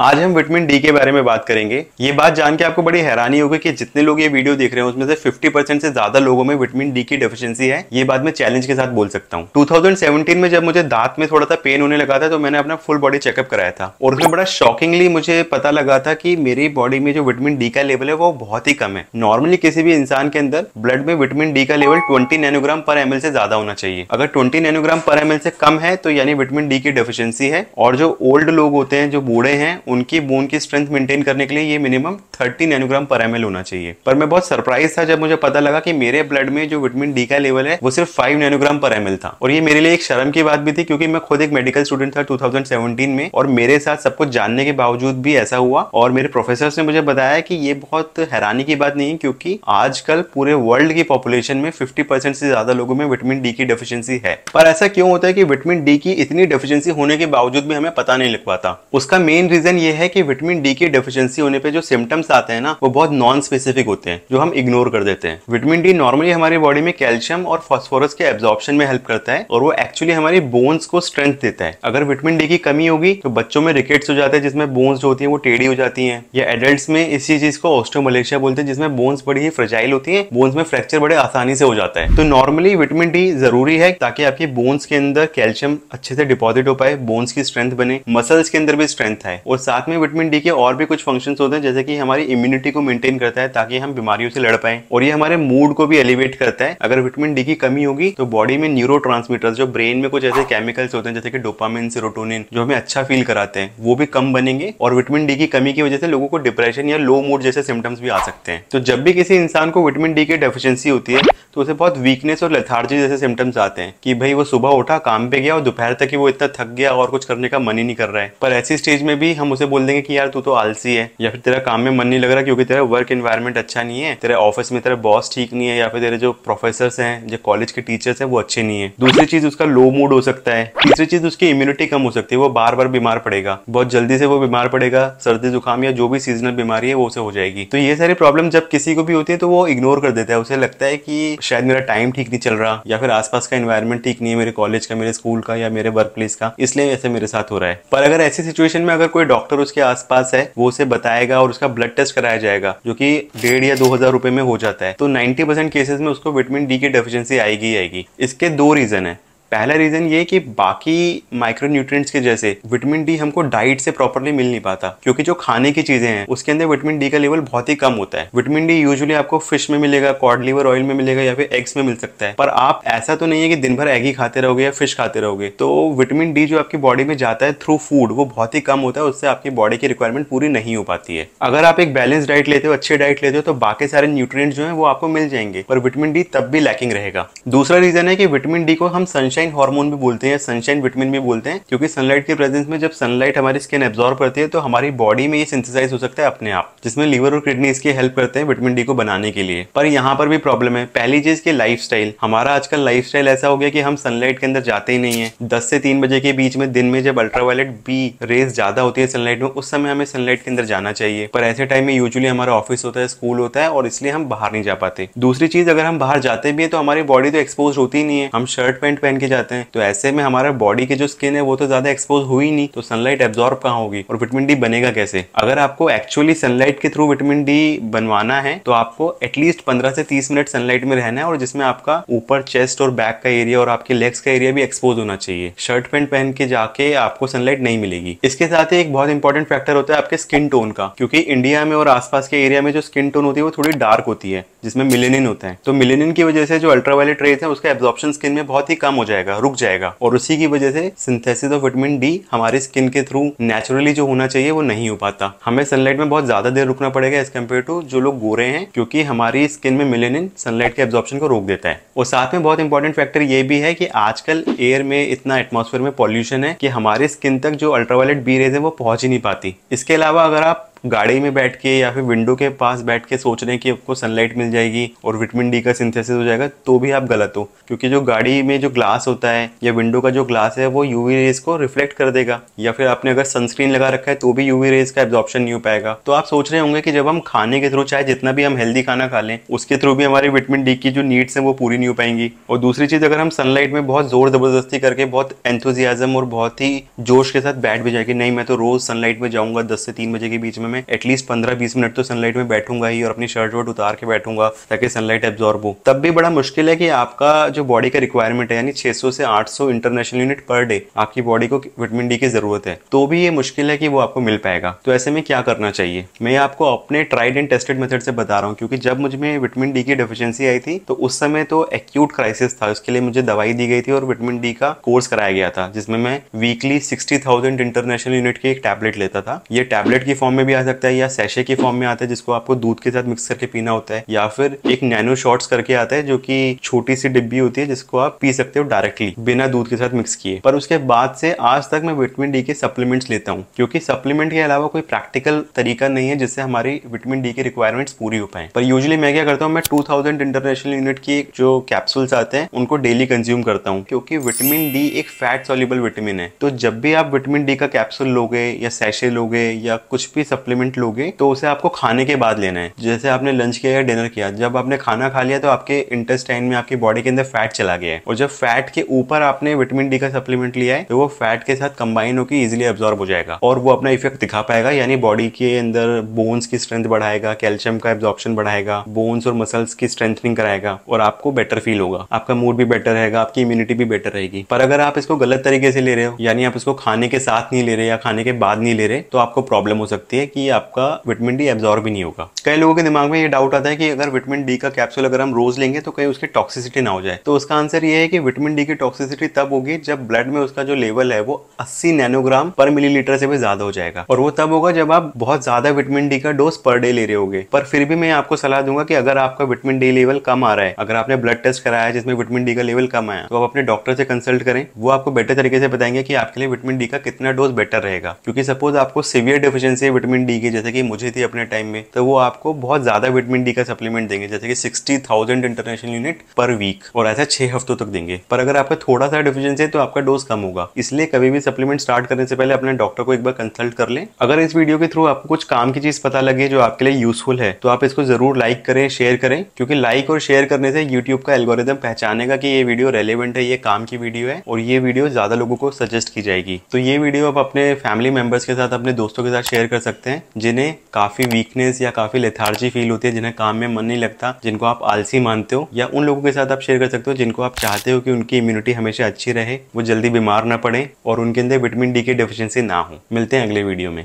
आज हम vitamin D के बारे में बात करेंगे ये बात जान के आपको बड़ी हैरानी होगी कि जितने लोग ये वीडियो देख रहे हैं उसमें से 50 परसेंट से ज्यादा लोगों में विटामिन डी की डेफिशिएंसी है ये बात मैं चैलेंज के साथ बोल सकता हूँ 2017 में जब मुझे दांत में थोड़ा सा पेन होने लगा था तो मैंने अपना फुल बॉडी चेकअप कराया था और उसमें बड़ा शॉकिंगली मुझे पता लगा था की मेरी बॉडी में जो विटामिन डी का लेवल है वो बहुत ही कम है नॉर्मली किसी भी इंसान के अंदर ब्लड में विटामिन डी का level twenty nanogram per M से ज्यादा होना चाहिए अगर ट्वेंटी नैनोग्राम पर एम से कम है तो यानी विटामिन डी की डेफिशियंसी है और जो ओल्ड लोग होते हैं जो बूढ़े हैं उनकी बोन की स्ट्रेंथ मेंटेन करने के लिए ये मिनिमम 30 नैनोग्राम पर एम होना चाहिए पर मैं बहुत सरप्राइज था जब मुझे पता लगा कि मेरे ब्लड में जो विटामिन डी का लेवल है वो सिर्फ 5 नैनोग्राम पर एम था और ये मेरे लिए एक शर्म की बात भी थी क्योंकि मैं खुद एक मेडिकल स्टूडेंट था टू में और मेरे साथ सब कुछ जानने के बावजूद भी ऐसा हुआ और मेरे प्रोफेसर ने मुझे बताया कि ये बहुत हैरानी की बात नहीं क्योंकि आजकल पूरे वर्ल्ड की पॉपुलेशन में फिफ्टी से ज्यादा लोगों में विटामिन डी की डेफिशियंसी है पर ऐसा क्यों होता है कि विटामिन डी की इतनी डेफिशियंसी होने के बावजूद भी हमें पता नहीं लग पाता उसका मेन रीजन रीजन ये है कि विटामिन डी की डेफिशिएंसी होने पे जो सिम्टम्स आते हैं ना वो बहुत नॉन स्पेसिफिक होते हैं जो हम इग्नोर कर देते हैं विटामिन डी नॉर्मली हमारी बॉडी में कैल्शियम और फॉस्फोरस के एब्जॉर्प्शन में हेल्प करता है और वो एक्चुअली हमारी बोन्स को स्ट्रेंथ देता है अगर विटामिन डी की कमी होगी तो बच्चों में रिकेट्स हो जाते हैं जिसमें बोन्स जो होती है वो टेढ़ी हो जाती है या एडल्ट में इसी चीज को ऑस्ट्रोमलेशिया बोलते हैं जिसमें बोन्स बड़ी ही फ्रेजाइल होती है बोन्स में फ्रैक्चर बड़े आसानी से हो जाता है तो नॉर्मली विटामिन डी जरूरी है ताकि आपकी बोन्स के अंदर कैल्शियम अच्छे से डिपॉजिट हो पाए बोन्स की स्ट्रेंथ बने मसल्स के अंदर भी स्ट्रेंथ है और साथ में विटामिन डी के और भी कुछ फंक्शंस होते हैं जैसे कि हमारी इम्यूनिटी को मेंटेन करता है ताकि हम बीमारियों से लड़ पाए और ये हमारे मूड को भी एलिवेट करता है अगर विटामिन डी की कमी होगी तो बॉडी में न्यूरो जो ब्रेन में कुछ ऐसे केमिकल्स होते हैं जैसे कि डोपामिन सिरोटोनिन जो हमें अच्छा फील कराते हैं वो भी कम बनेंगे और विटामिन डी की कमी की वजह से लोगों को डिप्रेशन या लो मूड जैसे सिम्टम्स भी आ सकते हैं तो जब भी किसी इंसान को विटामिन डी की डेफिशिएंसी होती है तो उसे बहुत वीकनेस और लेथार्जी जैसे सिम्टम्स आते हैं कि भाई वो सुबह उठा काम पे गया और दोपहर तक ही वो इतना थक गया और कुछ करने का मन ही नहीं कर रहा है पर ऐसी स्टेज में भी हम हम उसे बोल देंगे कि यार तू तो आलसी है या फिर तेरा काम में मन नहीं लग रहा क्योंकि तेरा वर्क इन्वायरमेंट अच्छा नहीं है तेरे ऑफिस में तेरा बॉस ठीक नहीं है या फिर तेरे जो प्रोफेसर हैं जो कॉलेज के टीचर्स हैं वो अच्छे नहीं है दूसरी चीज उसका लो मूड हो सकता है तीसरी चीज उसकी इम्यूनिटी कम हो सकती है वो बार बार बीमार पड़ेगा बहुत जल्दी से वो बीमार पड़ेगा सर्दी जुकाम या जो भी सीजनल बीमारी है वो उसे हो जाएगी तो ये सारी प्रॉब्लम जब किसी को भी होती है तो वो इग्नोर कर देता है उसे लगता है कि शायद मेरा टाइम ठीक नहीं चल रहा या फिर आसपास का इन्वायरमेंट ठीक नहीं है मेरे कॉलेज का मेरे स्कूल का या मेरे वर्क प्लेस का इसलिए ऐसे मेरे साथ हो रहा है पर अगर ऐसी सिचुएशन में अगर कोई डॉक्टर डॉक्टर उसके आसपास है वो उसे बताएगा और उसका ब्लड टेस्ट कराया जाएगा जो कि डेढ़ या दो हजार रुपए में हो जाता है तो नाइन्टी परसेंट केसेस में उसको विटामिन डी की डेफिशिएंसी आएगी आएगी इसके दो रीजन है पहला रीजन ये कि बाकी माइक्रो न्यूट्रिएंट्स के जैसे विटामिन डी हमको डाइट से प्रॉपरली मिल नहीं पाता क्योंकि जो खाने की चीजें हैं उसके अंदर विटामिन डी का लेवल बहुत ही कम होता है विटामिन डी यूजुअली आपको फिश में मिलेगा कॉड लीवर ऑयल में मिलेगा या फिर एग्स में मिल सकता है पर आप ऐसा तो नहीं है कि दिन भर एग ही खाते रहोगे या फिश खाते रहोगे तो विटामिन डी जो आपकी बॉडी में जाता है थ्रू फूड वो बहुत ही कम होता है उससे आपकी बॉडी की रिक्वायरमेंट पूरी नहीं हो पाती है अगर आप एक बैलेंस डाइट लेते हो अच्छी डाइट लेते हो तो बाकी सारे न्यूट्रिएंट्स जो है वो आपको मिल जाएंगे पर विटामिन डी तब भी लैकिंग रहेगा दूसरा रीजन है कि विटामिन डी को हम सनशाइन सनशाइन हार्मोन भी बोलते हैं सनशाइन विटामिन भी बोलते हैं क्योंकि सनलाइट के प्रेजेंस में जब सनलाइट हमारी स्किन एब्जॉर्व करती है तो हमारी बॉडी में ये सिंथेसाइज हो सकता है अपने आप जिसमें लीवर और किडनी इसकी हेल्प करते हैं विटामिन डी को बनाने के लिए पर यहाँ पर भी प्रॉब्लम है पहली चीज की लाइफ हमारा आजकल लाइफ ऐसा हो गया कि हम सनलाइट के अंदर जाते ही नहीं है दस से तीन बजे के बीच में दिन में जब अल्ट्रावायलेट बी रेज ज्यादा होती है सनलाइट में उस समय हमें सनलाइट के अंदर जाना चाहिए पर ऐसे टाइम में यूजुअली हमारा ऑफिस होता है स्कूल होता है और इसलिए हम बाहर नहीं जा पाते दूसरी चीज अगर हम बाहर जाते भी है तो हमारी बॉडी तो एक्सपोज होती ही नहीं है हम शर्ट पैंट पहन के जाते हैं तो ऐसे में हमारे बॉडी की जो स्किन है वो तो ज्यादा एक्सपोज हुई नहीं तो सनलाइट एब्जॉर्ब कहाँ होगी और विटामिन डी बनेगा कैसे अगर आपको एक्चुअली सनलाइट के थ्रू विटामिन डी बनवाना है तो आपको एटलीस्ट पंद्रह से तीस मिनट सनलाइट में रहना है और जिसमें आपका ऊपर चेस्ट और बैक का एरिया और आपके लेग्स का एरिया भी एक्सपोज होना चाहिए शर्ट पैंट पहन के जाके आपको सनलाइट नहीं मिलेगी इसके साथ ही एक बहुत इंपॉर्टेंट फैक्टर होता है आपके स्किन टोन का क्योंकि इंडिया में और आसपास के एरिया में जो स्किन टोन होती है वो थोड़ी डार्क होती है जिसमें मिलेनिन होता है तो मिलेनिन की वजह से जो अल्ट्रावायलेट रेज है उसका एब्जॉर्प्शन स्किन में बहुत ही कम हो जाएगा रुक जाएगा और उसी की वजह से सिंथेसिस ऑफ विटामिन डी हमारे स्किन के थ्रू नेचुरली जो होना चाहिए वो नहीं हो पाता हमें सनलाइट में बहुत ज्यादा देर रुकना पड़ेगा एज कम्पेयर टू जो लोग गोरे हैं क्योंकि हमारी स्किन में मिलेनिन सनलाइट के एब्जॉर्प्शन को रोक देता है और साथ में बहुत इंपॉर्टेंट फैक्टर ये भी है कि आजकल एयर में इतना एटमोसफेयर में पॉल्यूशन है कि हमारे स्किन तक जो अल्ट्रावायलेट बी रेज है वो पहुंच ही नहीं पाती इसके अलावा अगर आप गाड़ी में बैठ के या फिर विंडो के पास बैठ के सोच रहे हैं कि आपको सनलाइट मिल जाएगी और विटामिन डी का सिंथेसिस हो जाएगा तो भी आप गलत हो क्योंकि जो गाड़ी में जो ग्लास होता है या विंडो का जो ग्लास है वो यूवी रेज को रिफ्लेक्ट कर देगा या फिर आपने अगर सनस्क्रीन लगा रखा है तो भी यूवी रेज का एब्जॉर्प्शन नहीं हो पाएगा तो आप सोच रहे होंगे कि जब हम खाने के थ्रू चाहे जितना भी हम हेल्दी खाना खा लें उसके थ्रू भी हमारे विटामिन डी की जो नीड्स है वो पूरी नहीं हो पाएंगी और दूसरी चीज़ अगर हम सनलाइट में बहुत ज़ोर ज़बरदस्ती करके बहुत एंथुजियाजम और बहुत ही जोश के साथ बैठ भी जाएगी नहीं मैं तो रोज़ सनलाइट में जाऊंगा दस से तीन बजे के बीच में मैं एटलीस्ट पंद्रह बीस मिनट तो सनलाइट में बैठूंगा ही और अपनी शर्ट वर्ट उतार के बैठूंगा ताकि सनलाइट एब्जॉर्ब हो तब भी बड़ा मुश्किल है कि आपका जो बॉडी का रिक्वायरमेंट है यानी छह सौ से आठ सौ इंटरनेशनल यूनिट पर डे आपकी बॉडी को विटामिन डी की ज़रूरत है तो भी ये मुश्किल है कि वो आपको मिल पाएगा तो ऐसे में क्या करना चाहिए मैं आपको अपने ट्राइड एंड टेस्टेड मेथड से बता रहा हूँ क्योंकि जब मुझे विटामिन डी की डेफिशिएंसी आई थी तो उस समय तो एक्यूट क्राइसिस था उसके लिए मुझे दवाई दी गई थी और विटामिन डी का कोर्स कराया गया था जिसमें मैं वीकली सिक्सटी इंटरनेशनल यूनिट की एक टैबलेट लेता था ये टैबलेट की फॉर्म में भी आ जा सकता है या सैशे के फॉर्म में आता है जिसको आपको दूध के साथ मिक्स करके पीना होता है या फिर एक नैनो शॉर्ट्स करके आता है जो कि छोटी सी डिब्बी होती है जिसको आप पी सकते हो डायरेक्टली बिना दूध के साथ मिक्स किए पर उसके बाद से आज तक मैं विटामिन डी के सप्लीमेंट्स लेता हूँ क्योंकि सप्लीमेंट के अलावा कोई प्रैक्टिकल तरीका नहीं है जिससे हमारी विटामिन डी की रिक्वायरमेंट्स पूरी हो पाए पर यूजली मैं क्या करता हूँ मैं टू इंटरनेशनल यूनिट की जो कैप्सूल्स आते हैं उनको डेली कंज्यूम करता हूँ क्योंकि विटामिन डी एक फैट सॉल्यूबल विटामिन है तो जब भी आप विटामिन डी का कैप्सूल लोगे या सैशे लोगे या कुछ भी सप्लीमेंट सप्लीमेंट लोगे तो उसे आपको खाने के बाद लेना है जैसे आपने लंच किया या डिनर किया जब आपने खाना खा लिया तो आपके इंटेस्टाइन में आपकी बॉडी के अंदर फैट चला गया है और जब फैट के ऊपर आपने विटामिन डी का सप्लीमेंट लिया है तो वो फैट के साथ कंबाइन होकर इजिली एब्जॉर्ब हो जाएगा और वो अपना इफेक्ट दिखा पाएगा यानी बॉडी के अंदर बोन्स की स्ट्रेंथ बढ़ाएगा कैल्शियम का एब्जॉर्प्शन बढ़ाएगा बोन्स और मसल्स की स्ट्रेंथनिंग कराएगा और आपको बेटर फील होगा आपका मूड भी बेटर रहेगा आपकी इम्यूनिटी भी बेटर रहेगी पर अगर आप इसको गलत तरीके से ले रहे हो यानी आप इसको खाने के साथ नहीं ले रहे या खाने के बाद नहीं ले रहे तो आपको प्रॉब्लम हो सकती है कि आपका विटामिन डी एब्जॉर्ब भी नहीं होगा कई लोगों के दिमाग में ये डाउट आता है कि अगर विटामिन डी का कैप्सूल अगर हम रोज लेंगे तो कहीं उसकी टॉक्सिसिटी ना हो जाए तो उसका आंसर ये है कि विटामिन डी की टॉक्सिसिटी तब होगी जब ब्लड में उसका जो लेवल है वो अस्सी नैनोग्राम पर मिलीलीटर से भी ज्यादा हो जाएगा और वो तब होगा जब आप बहुत ज्यादा विटामिन डी का डोज पर डे ले रहे होगे पर फिर भी मैं आपको सलाह दूंगा कि अगर आपका विटामिन डी लेवल कम आ रहा है अगर आपने ब्लड टेस्ट कराया है जिसमें विटामिन डी का लेवल कम आया तो आप अपने डॉक्टर से कंसल्ट करें वो आपको बेटर तरीके से बताएंगे कि आपके लिए विटामिन डी का कितना डोज बेटर रहेगा क्योंकि सपोज आपको severe deficiency vitamin vitamin D के जैसे कि मुझे थी अपने टाइम में तो वो आपको बहुत ज़्यादा विटामिन डी का सप्लीमेंट देंगे जैसे कि sixty thousand international unit per week और ऐसा छह हफ्तों तक देंगे पर अगर आपका थोड़ा सा डिफिशियंसी है तो आपका डोज कम होगा इसलिए कभी भी सप्लीमेंट स्टार्ट करने से पहले अपने डॉक्टर को एक बार कंसल्ट कर लें अगर इस वीडियो के थ्रू आपको कुछ काम की चीज़ पता लगे जो आपके लिए यूजफुल है तो आप इसको ज़रूर लाइक करें शेयर करें क्योंकि लाइक और शेयर करने से यूट्यूब का एल्गोरिदम पहचानेगा कि ये वीडियो रेलिवेंट है ये काम की वीडियो है और ये वीडियो ज़्यादा लोगों को सजेस्ट की जाएगी तो ये वीडियो आप अपने फैमिली मेंबर्स के साथ अपने दोस्तों के साथ शेयर कर सकते हैं हैं जिन्हें काफ़ी वीकनेस या काफ़ी लेथार्जी फील होती है जिन्हें काम में मन नहीं लगता जिनको आप आलसी मानते हो या उन लोगों के साथ आप शेयर कर सकते हो जिनको आप चाहते हो कि उनकी इम्यूनिटी हमेशा अच्छी रहे वो जल्दी बीमार ना पड़े और उनके अंदर विटामिन डी की डिफिशियंसी ना हो मिलते हैं अगले वीडियो में